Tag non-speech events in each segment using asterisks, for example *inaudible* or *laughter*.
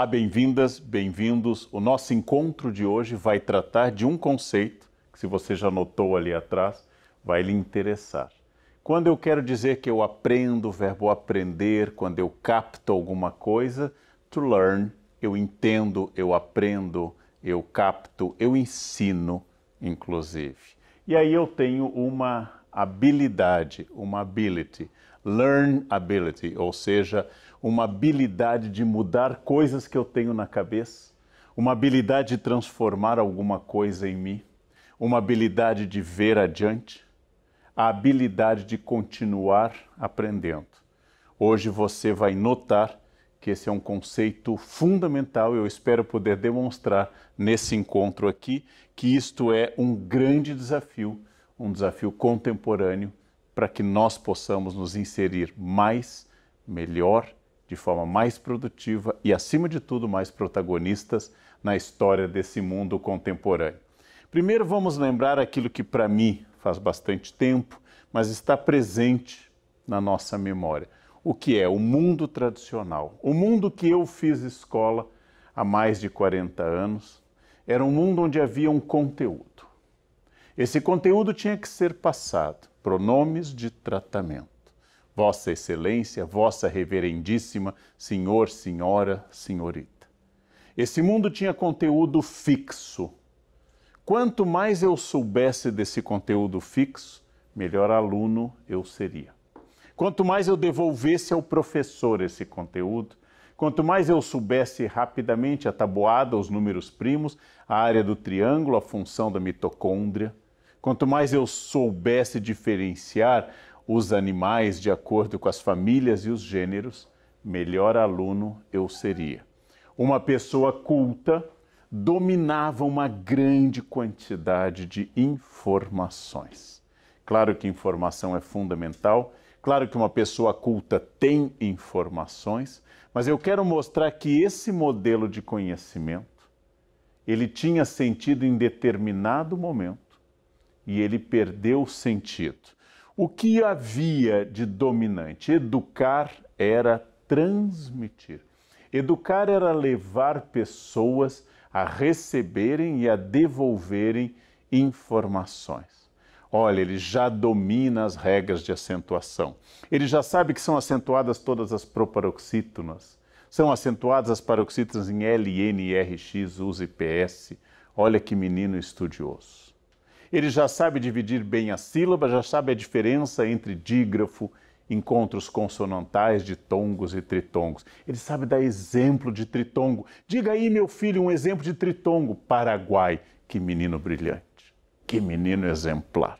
Olá, bem-vindas, bem-vindos. O nosso encontro de hoje vai tratar de um conceito que, se você já notou ali atrás, vai lhe interessar. Quando eu quero dizer que eu aprendo o verbo aprender, quando eu capto alguma coisa, to learn, eu entendo, eu aprendo, eu capto, eu ensino, inclusive. E aí eu tenho uma habilidade, uma ability, learn ability, ou seja, uma habilidade de mudar coisas que eu tenho na cabeça, uma habilidade de transformar alguma coisa em mim, uma habilidade de ver adiante, a habilidade de continuar aprendendo. Hoje você vai notar que esse é um conceito fundamental, eu espero poder demonstrar nesse encontro aqui que isto é um grande desafio, um desafio contemporâneo para que nós possamos nos inserir mais, melhor de forma mais produtiva e, acima de tudo, mais protagonistas na história desse mundo contemporâneo. Primeiro, vamos lembrar aquilo que, para mim, faz bastante tempo, mas está presente na nossa memória: o que é o mundo tradicional. O mundo que eu fiz escola há mais de 40 anos era um mundo onde havia um conteúdo. Esse conteúdo tinha que ser passado, pronomes de tratamento. Vossa Excelência, Vossa Reverendíssima, Senhor, Senhora, Senhorita. Esse mundo tinha conteúdo fixo. Quanto mais eu soubesse desse conteúdo fixo, melhor aluno eu seria. Quanto mais eu devolvesse ao professor esse conteúdo, quanto mais eu soubesse rapidamente a tabuada, os números primos, a área do triângulo, a função da mitocôndria, quanto mais eu soubesse diferenciar os animais de acordo com as famílias e os gêneros, melhor aluno eu seria. Uma pessoa culta dominava uma grande quantidade de informações. Claro que informação é fundamental, claro que uma pessoa culta tem informações, mas eu quero mostrar que esse modelo de conhecimento ele tinha sentido em determinado momento e ele perdeu o sentido. O que havia de dominante? Educar era transmitir. Educar era levar pessoas a receberem e a devolverem informações. Olha, ele já domina as regras de acentuação. Ele já sabe que são acentuadas todas as proparoxítonas. São acentuadas as paroxítonas em L, N, R, X, US e PS. Olha que menino estudioso. Ele já sabe dividir bem a sílaba, já sabe a diferença entre dígrafo, encontros consonantais de tongos e tritongos. Ele sabe dar exemplo de tritongo. Diga aí, meu filho, um exemplo de tritongo. Paraguai. Que menino brilhante. Que menino exemplar.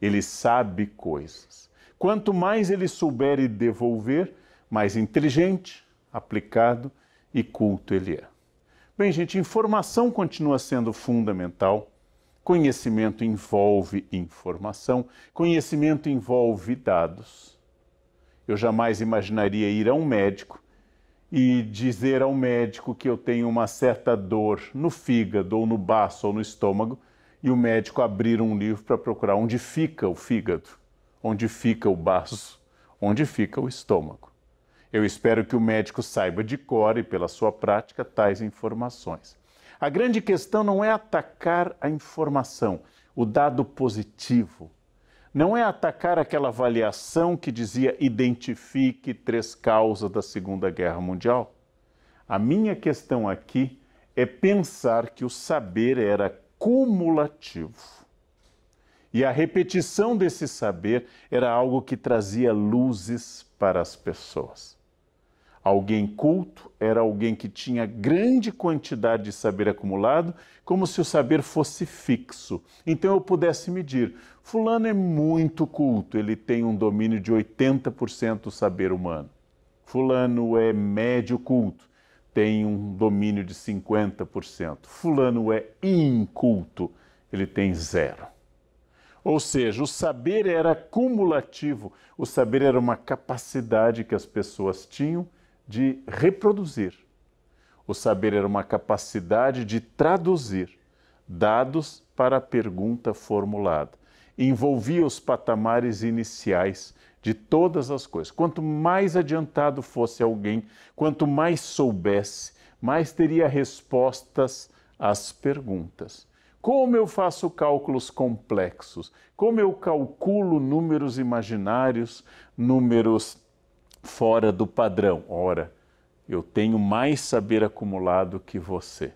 Ele sabe coisas. Quanto mais ele souber e devolver, mais inteligente, aplicado e culto ele é. Bem, gente, informação continua sendo fundamental Conhecimento envolve informação, conhecimento envolve dados. Eu jamais imaginaria ir a um médico e dizer ao médico que eu tenho uma certa dor no fígado, ou no baço, ou no estômago, e o médico abrir um livro para procurar onde fica o fígado, onde fica o baço, onde fica o estômago. Eu espero que o médico saiba de cor e pela sua prática tais informações. A grande questão não é atacar a informação, o dado positivo. Não é atacar aquela avaliação que dizia identifique três causas da Segunda Guerra Mundial. A minha questão aqui é pensar que o saber era cumulativo. E a repetição desse saber era algo que trazia luzes para as pessoas. Alguém culto era alguém que tinha grande quantidade de saber acumulado, como se o saber fosse fixo. Então eu pudesse medir. Fulano é muito culto, ele tem um domínio de 80% do saber humano. Fulano é médio culto, tem um domínio de 50%. Fulano é inculto, ele tem zero. Ou seja, o saber era cumulativo, o saber era uma capacidade que as pessoas tinham de reproduzir. O saber era uma capacidade de traduzir dados para a pergunta formulada. Envolvia os patamares iniciais de todas as coisas. Quanto mais adiantado fosse alguém, quanto mais soubesse, mais teria respostas às perguntas. Como eu faço cálculos complexos? Como eu calculo números imaginários, números fora do padrão. Ora, eu tenho mais saber acumulado que você.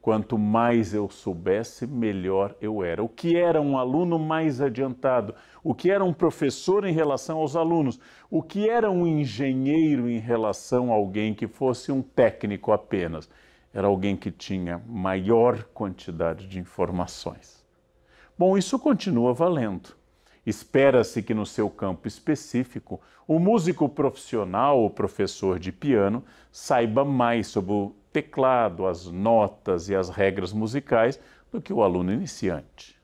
Quanto mais eu soubesse, melhor eu era. O que era um aluno mais adiantado? O que era um professor em relação aos alunos? O que era um engenheiro em relação a alguém que fosse um técnico apenas? Era alguém que tinha maior quantidade de informações. Bom, isso continua valendo. Espera-se que no seu campo específico, o músico profissional ou professor de piano saiba mais sobre o teclado, as notas e as regras musicais do que o aluno iniciante.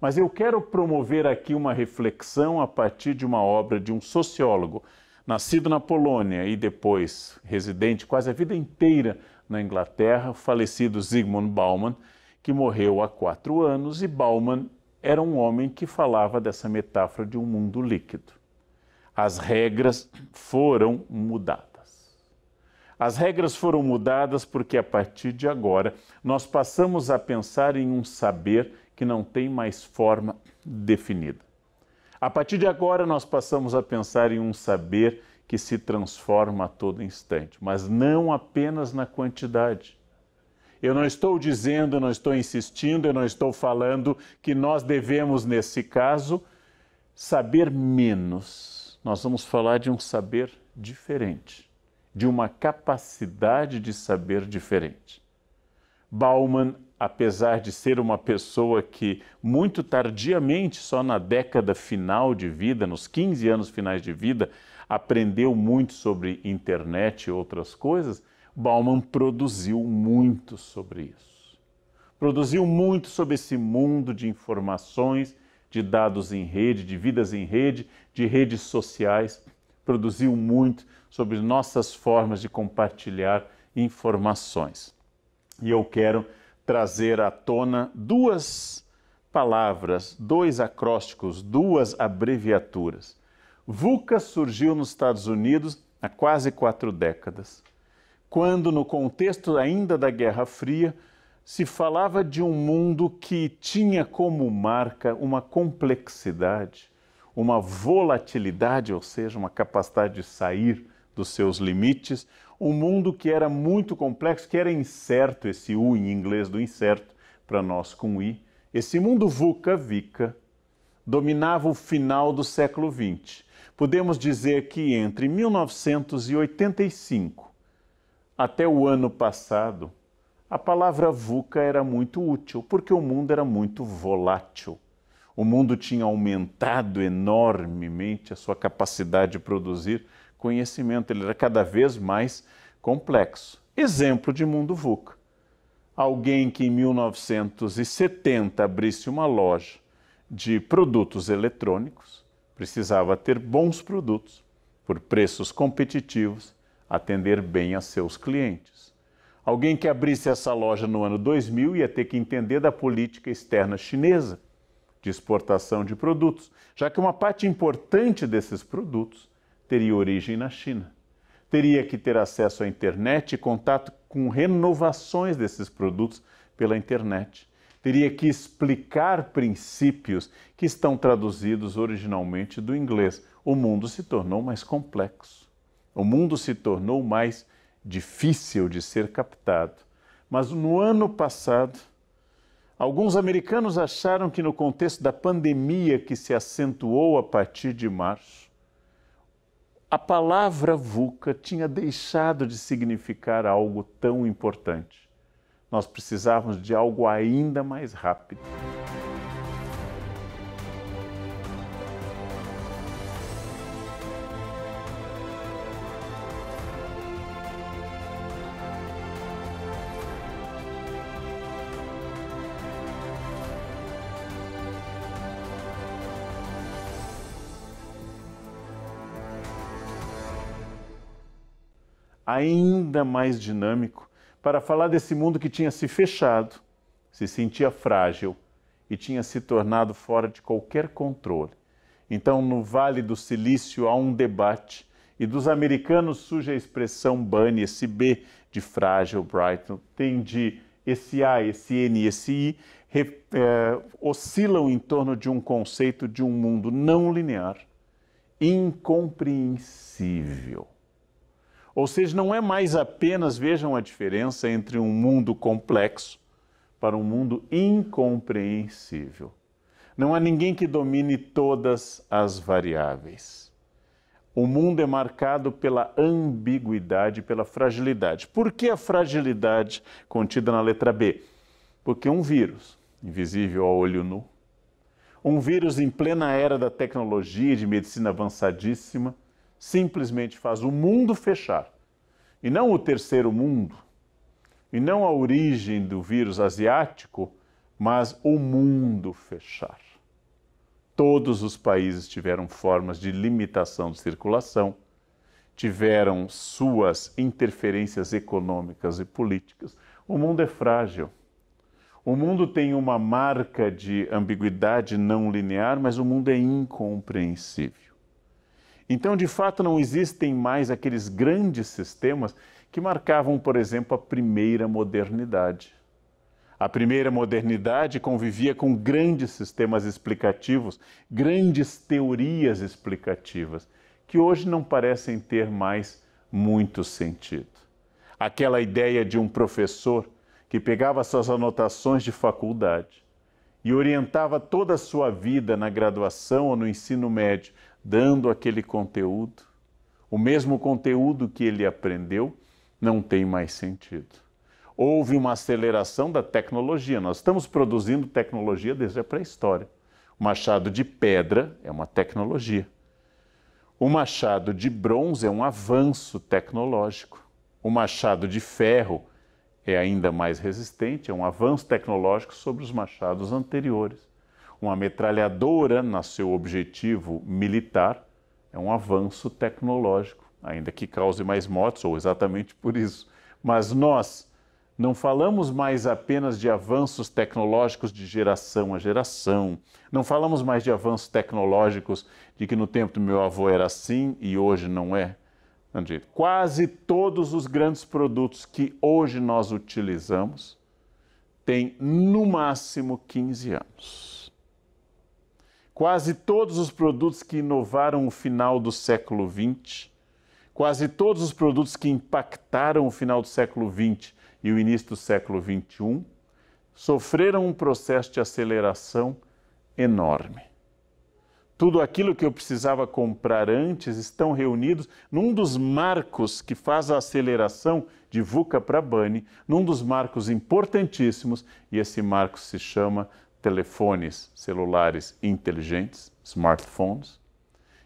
Mas eu quero promover aqui uma reflexão a partir de uma obra de um sociólogo, nascido na Polônia e depois residente quase a vida inteira na Inglaterra, o falecido Zygmunt Bauman, que morreu há quatro anos, e Bauman era um homem que falava dessa metáfora de um mundo líquido. As regras foram mudadas. As regras foram mudadas porque a partir de agora nós passamos a pensar em um saber que não tem mais forma definida. A partir de agora nós passamos a pensar em um saber que se transforma a todo instante, mas não apenas na quantidade, eu não estou dizendo, não estou insistindo, eu não estou falando que nós devemos, nesse caso, saber menos. Nós vamos falar de um saber diferente, de uma capacidade de saber diferente. Bauman, apesar de ser uma pessoa que muito tardiamente, só na década final de vida, nos 15 anos finais de vida, aprendeu muito sobre internet e outras coisas, Bauman produziu muito sobre isso. Produziu muito sobre esse mundo de informações, de dados em rede, de vidas em rede, de redes sociais. Produziu muito sobre nossas formas de compartilhar informações. E eu quero trazer à tona duas palavras, dois acrósticos, duas abreviaturas. VUCA surgiu nos Estados Unidos há quase quatro décadas quando, no contexto ainda da Guerra Fria, se falava de um mundo que tinha como marca uma complexidade, uma volatilidade, ou seja, uma capacidade de sair dos seus limites, um mundo que era muito complexo, que era incerto, esse U em inglês do incerto, para nós com I. Esse mundo VUCA-VICA dominava o final do século XX. Podemos dizer que entre 1985 até o ano passado, a palavra VUCA era muito útil, porque o mundo era muito volátil. O mundo tinha aumentado enormemente a sua capacidade de produzir conhecimento, ele era cada vez mais complexo. Exemplo de mundo VUCA. Alguém que em 1970 abrisse uma loja de produtos eletrônicos precisava ter bons produtos por preços competitivos atender bem a seus clientes. Alguém que abrisse essa loja no ano 2000 ia ter que entender da política externa chinesa de exportação de produtos, já que uma parte importante desses produtos teria origem na China. Teria que ter acesso à internet e contato com renovações desses produtos pela internet. Teria que explicar princípios que estão traduzidos originalmente do inglês. O mundo se tornou mais complexo. O mundo se tornou mais difícil de ser captado. Mas no ano passado, alguns americanos acharam que, no contexto da pandemia que se acentuou a partir de março, a palavra VUCA tinha deixado de significar algo tão importante. Nós precisávamos de algo ainda mais rápido. ainda mais dinâmico para falar desse mundo que tinha se fechado, se sentia frágil e tinha se tornado fora de qualquer controle. Então, no Vale do Silício há um debate e dos americanos surge a expressão Bunny, esse B de frágil, Brighton, tem de esse A, esse N, esse I, re, é, oscilam em torno de um conceito de um mundo não linear, incompreensível. Ou seja, não é mais apenas, vejam a diferença entre um mundo complexo para um mundo incompreensível. Não há ninguém que domine todas as variáveis. O mundo é marcado pela ambiguidade, pela fragilidade. Por que a fragilidade contida na letra B? Porque um vírus, invisível ao olho nu, um vírus em plena era da tecnologia e de medicina avançadíssima, simplesmente faz o mundo fechar, e não o terceiro mundo, e não a origem do vírus asiático, mas o mundo fechar. Todos os países tiveram formas de limitação de circulação, tiveram suas interferências econômicas e políticas. O mundo é frágil. O mundo tem uma marca de ambiguidade não linear, mas o mundo é incompreensível. Então, de fato, não existem mais aqueles grandes sistemas que marcavam, por exemplo, a primeira modernidade. A primeira modernidade convivia com grandes sistemas explicativos, grandes teorias explicativas, que hoje não parecem ter mais muito sentido. Aquela ideia de um professor que pegava suas anotações de faculdade e orientava toda a sua vida na graduação ou no ensino médio dando aquele conteúdo, o mesmo conteúdo que ele aprendeu, não tem mais sentido. Houve uma aceleração da tecnologia. Nós estamos produzindo tecnologia desde a pré-história. O machado de pedra é uma tecnologia. O machado de bronze é um avanço tecnológico. O machado de ferro é ainda mais resistente, é um avanço tecnológico sobre os machados anteriores uma metralhadora no seu objetivo militar é um avanço tecnológico, ainda que cause mais mortes, ou exatamente por isso. Mas nós não falamos mais apenas de avanços tecnológicos de geração a geração, não falamos mais de avanços tecnológicos de que no tempo do meu avô era assim e hoje não é. Quase todos os grandes produtos que hoje nós utilizamos têm no máximo 15 anos. Quase todos os produtos que inovaram o final do século XX, quase todos os produtos que impactaram o final do século XX e o início do século XXI, sofreram um processo de aceleração enorme. Tudo aquilo que eu precisava comprar antes estão reunidos num dos marcos que faz a aceleração de VUCA para BANI, num dos marcos importantíssimos, e esse marco se chama telefones celulares inteligentes, smartphones,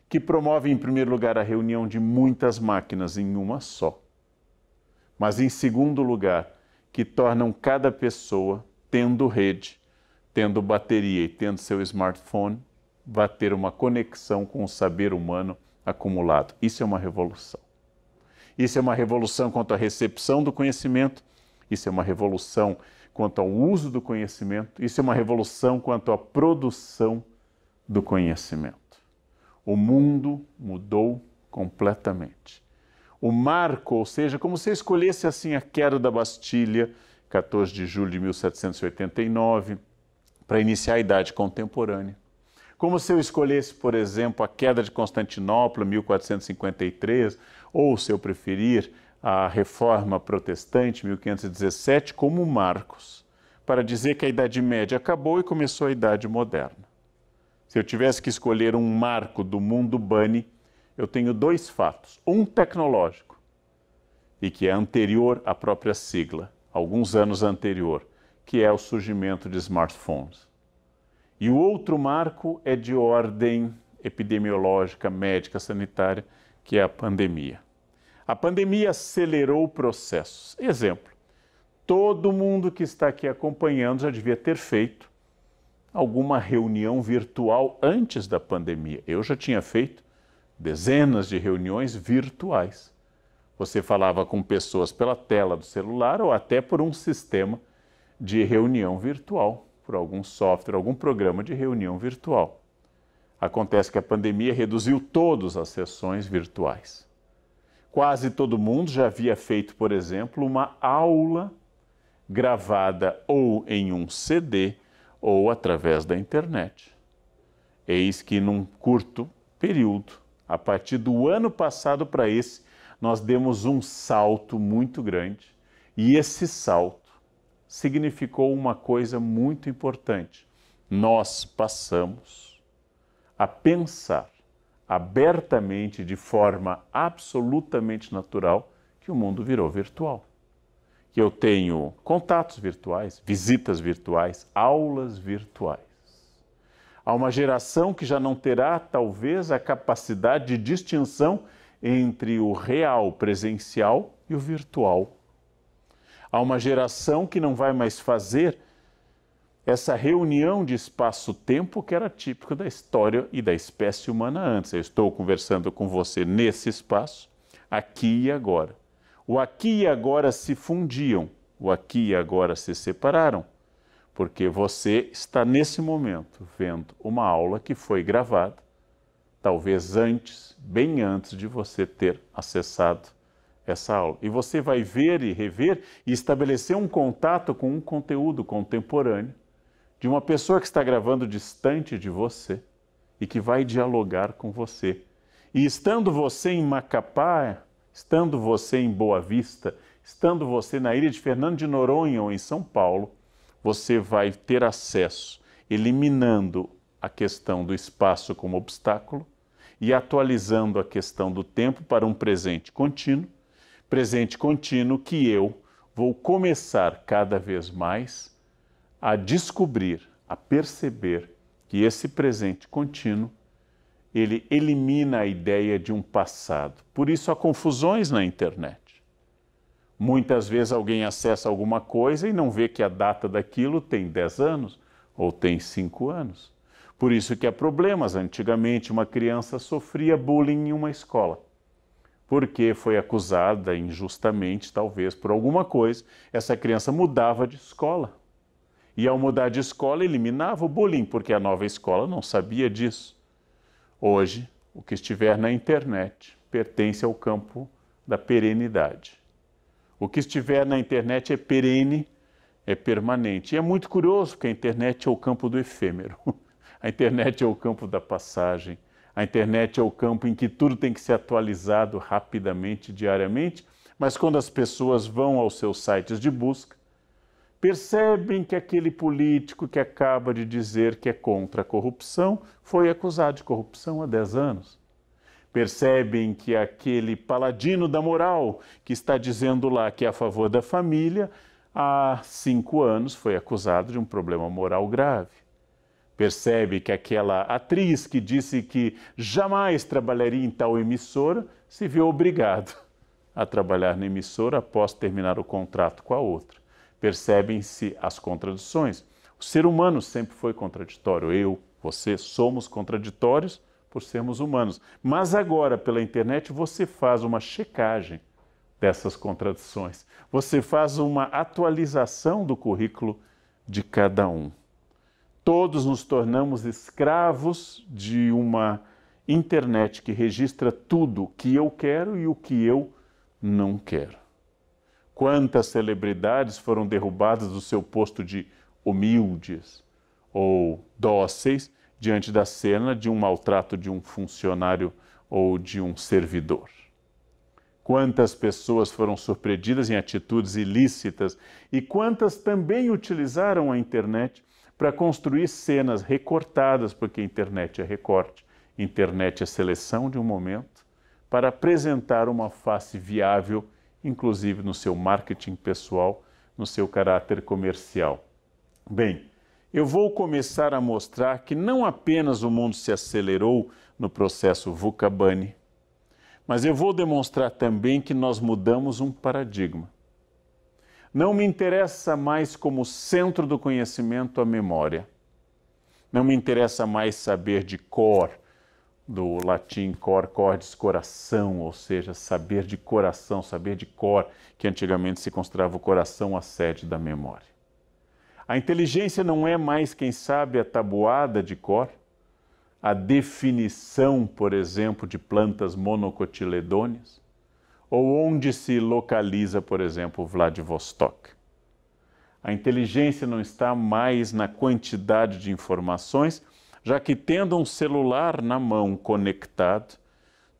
que promovem em primeiro lugar, a reunião de muitas máquinas em uma só. Mas, em segundo lugar, que tornam cada pessoa, tendo rede, tendo bateria e tendo seu smartphone, vai ter uma conexão com o saber humano acumulado. Isso é uma revolução. Isso é uma revolução quanto à recepção do conhecimento, isso é uma revolução quanto ao uso do conhecimento, isso é uma revolução quanto à produção do conhecimento. O mundo mudou completamente. O marco, ou seja, como se escolhesse assim a queda da Bastilha, 14 de julho de 1789, para iniciar a Idade Contemporânea. Como se eu escolhesse, por exemplo, a queda de Constantinopla, 1453, ou, se eu preferir, a reforma protestante, 1517, como marcos, para dizer que a Idade Média acabou e começou a Idade Moderna. Se eu tivesse que escolher um marco do mundo Bani, eu tenho dois fatos. Um tecnológico, e que é anterior à própria sigla, alguns anos anterior, que é o surgimento de smartphones. E o outro marco é de ordem epidemiológica, médica, sanitária, que é a pandemia. A pandemia acelerou processos. Exemplo: todo mundo que está aqui acompanhando já devia ter feito alguma reunião virtual antes da pandemia. Eu já tinha feito dezenas de reuniões virtuais. Você falava com pessoas pela tela do celular ou até por um sistema de reunião virtual, por algum software, algum programa de reunião virtual. Acontece que a pandemia reduziu todas as sessões virtuais. Quase todo mundo já havia feito, por exemplo, uma aula gravada ou em um CD ou através da internet. Eis que, num curto período, a partir do ano passado para esse, nós demos um salto muito grande e esse salto significou uma coisa muito importante. Nós passamos a pensar abertamente, de forma absolutamente natural, que o mundo virou virtual. Que eu tenho contatos virtuais, visitas virtuais, aulas virtuais. Há uma geração que já não terá, talvez, a capacidade de distinção entre o real presencial e o virtual. Há uma geração que não vai mais fazer essa reunião de espaço-tempo que era típico da história e da espécie humana antes. Eu estou conversando com você nesse espaço, aqui e agora. O aqui e agora se fundiam, o aqui e agora se separaram, porque você está nesse momento vendo uma aula que foi gravada, talvez antes, bem antes de você ter acessado essa aula. E você vai ver e rever e estabelecer um contato com um conteúdo contemporâneo de uma pessoa que está gravando distante de você e que vai dialogar com você. E estando você em Macapá, estando você em Boa Vista, estando você na ilha de Fernando de Noronha ou em São Paulo, você vai ter acesso, eliminando a questão do espaço como obstáculo e atualizando a questão do tempo para um presente contínuo, presente contínuo que eu vou começar cada vez mais a descobrir, a perceber que esse presente contínuo ele elimina a ideia de um passado. Por isso há confusões na internet. Muitas vezes alguém acessa alguma coisa e não vê que a data daquilo tem 10 anos ou tem 5 anos. Por isso que há problemas. Antigamente uma criança sofria bullying em uma escola. Porque foi acusada injustamente, talvez por alguma coisa, essa criança mudava de escola e ao mudar de escola, eliminava o bullying, porque a nova escola não sabia disso. Hoje, o que estiver na internet pertence ao campo da perenidade. O que estiver na internet é perene, é permanente. E é muito curioso, porque a internet é o campo do efêmero. *laughs* A internet é o campo da passagem. A internet é o campo em que tudo tem que ser atualizado rapidamente, diariamente. Mas quando as pessoas vão aos seus sites de busca, percebem que aquele político que acaba de dizer que é contra a corrupção foi acusado de corrupção há 10 anos. Percebem que aquele paladino da moral que está dizendo lá que é a favor da família há cinco anos foi acusado de um problema moral grave. Percebe que aquela atriz que disse que jamais trabalharia em tal emissora se viu obrigado a trabalhar na emissora após terminar o contrato com a outra percebem-se as contradições. O ser humano sempre foi contraditório. Eu, você, somos contraditórios por sermos humanos. Mas agora, pela internet, você faz uma checagem dessas contradições. Você faz uma atualização do currículo de cada um. Todos nos tornamos escravos de uma internet que registra tudo o que eu quero e o que eu não quero. Quantas celebridades foram derrubadas do seu posto de humildes ou dóceis diante da cena de um maltrato de um funcionário ou de um servidor? Quantas pessoas foram surpreendidas em atitudes ilícitas e quantas também utilizaram a internet para construir cenas recortadas, porque a internet é recorte, internet é seleção de um momento, para apresentar uma face viável inclusive no seu marketing pessoal, no seu caráter comercial. Bem, eu vou começar a mostrar que não apenas o mundo se acelerou no processo Vucabani, mas eu vou demonstrar também que nós mudamos um paradigma. Não me interessa mais como centro do conhecimento a memória. Não me interessa mais saber de cor do latim cor, cordis, coração, ou seja, saber de coração, saber de cor, que antigamente se considerava o coração a sede da memória. A inteligência não é mais, quem sabe, a tabuada de cor, a definição, por exemplo, de plantas monocotiledôneas, ou onde se localiza, por exemplo, Vladivostok. A inteligência não está mais na quantidade de informações, já que tendo um celular na mão conectado,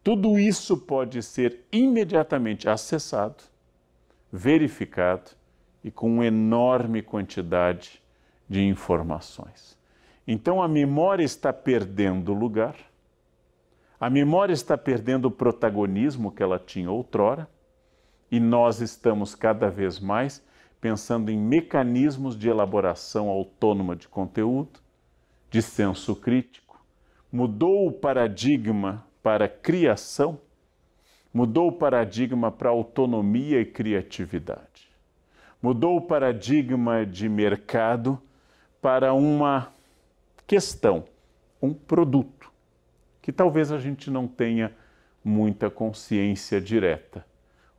tudo isso pode ser imediatamente acessado, verificado e com uma enorme quantidade de informações. Então a memória está perdendo lugar, a memória está perdendo o protagonismo que ela tinha outrora, e nós estamos cada vez mais pensando em mecanismos de elaboração autônoma de conteúdo, de senso crítico, mudou o paradigma para criação, mudou o paradigma para autonomia e criatividade, mudou o paradigma de mercado para uma questão, um produto, que talvez a gente não tenha muita consciência direta.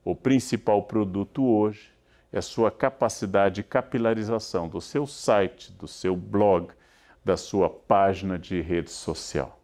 O principal produto hoje é a sua capacidade de capilarização do seu site, do seu blog, da sua página de rede social.